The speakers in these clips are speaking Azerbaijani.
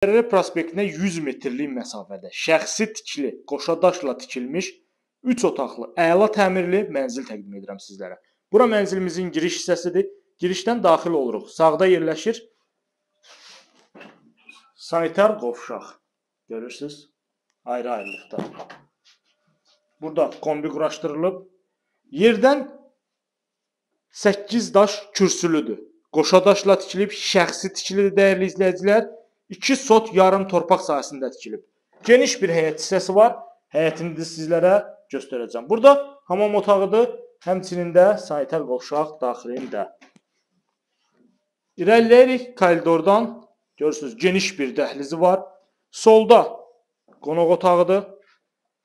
Mərrə prospektinə 100 metrlik məsafədə şəxsi tikili, qoşadaşla tikilmiş 3 otaqlı, əla təmirli mənzil təqdim edirəm sizlərə. Bura mənzilimizin giriş hissəsidir. Girişdən daxil oluruq. Sağda yerləşir sanitar qovşaq. Görürsüz? Ayrı-ayrılıqda. Burada kombi quraşdırılıb. Yerdən 8 daş kürsülüdür. Qoşadaşla tikilib, şəxsi tikilidir dəyərli izləyicilər. 2 sot yarım torpaq sahəsində tikilib. Geniş bir həyət hissəsi var. Həyətini də sizlərə göstərəcəm. Burada hamam otağıdır, həmçinin də sanitar qovşaq daxilində. İrəliləyirik koridordan. Görürsünüz, geniş bir dəhlizi var. Solda qonaq otağıdır.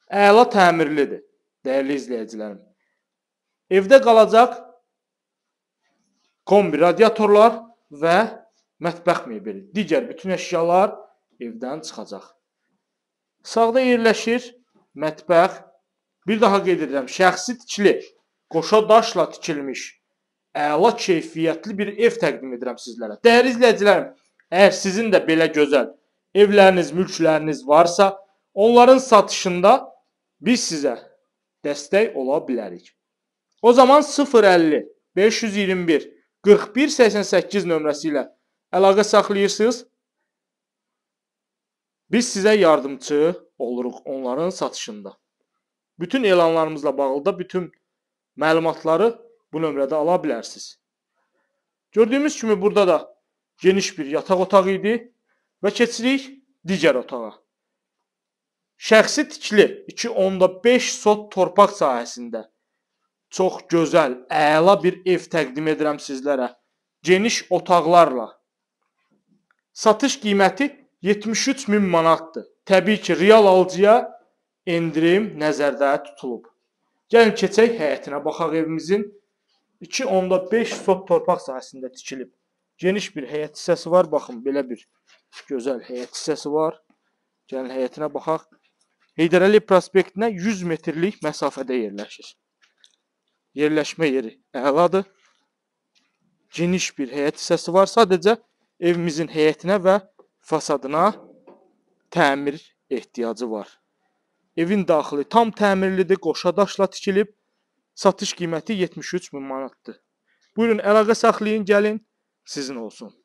Əla təmirlidir, dəyərli izləyicilərim. Evdə qalacaq kombi radiatorlar və mətbəx mebeli, digər bütün əşyalar evdən çıxacaq. Sağda yerləşir mətbəx. Bir daha qeyd edirəm, şəxsi tikili, qoşa daşla tikilmiş, əla keyfiyyətli bir ev təqdim edirəm sizlərə. Dəyərli izləyicilərim, əgər sizin də belə gözəl evləriniz, mülkləriniz varsa, onların satışında biz sizə dəstək ola bilərik. O zaman 050 521 4188 nömrəsi ilə əlaqə saxlayırsınız, biz sizə yardımcı oluruq onların satışında. Bütün elanlarımızla bağlı da bütün məlumatları bu nömrədə ala bilərsiniz. Gördüyümüz kimi burada da geniş bir yataq otağı idi və keçirik digər otağa. Şəxsi tikli 2.5 sot torpaq sahəsində çox gözəl, əla bir ev təqdim edirəm sizlərə. Geniş otaqlarla, Satış qiyməti 73 min manatdır. Təbii ki, real alıcıya endirim nəzərdə tutulub. Gəlin keçək həyətinə baxaq evimizin. 2.5 sot torpaq sahəsində tikilib. Geniş bir həyət hissəsi var. Baxın, belə bir gözəl həyət hissəsi var. Gəlin həyətinə baxaq. Heydər Əliyev prospektinə 100 metrlik məsafədə yerləşir. Yerləşmə yeri əladır. Geniş bir həyət hissəsi var. Sadəcə evimizin həyətinə və fasadına təmir ehtiyacı var. Evin daxili tam təmirlidir, qoşadaşla tikilib, satış qiyməti 73 min manatdır. Buyurun, əlaqə saxlayın, gəlin, sizin olsun.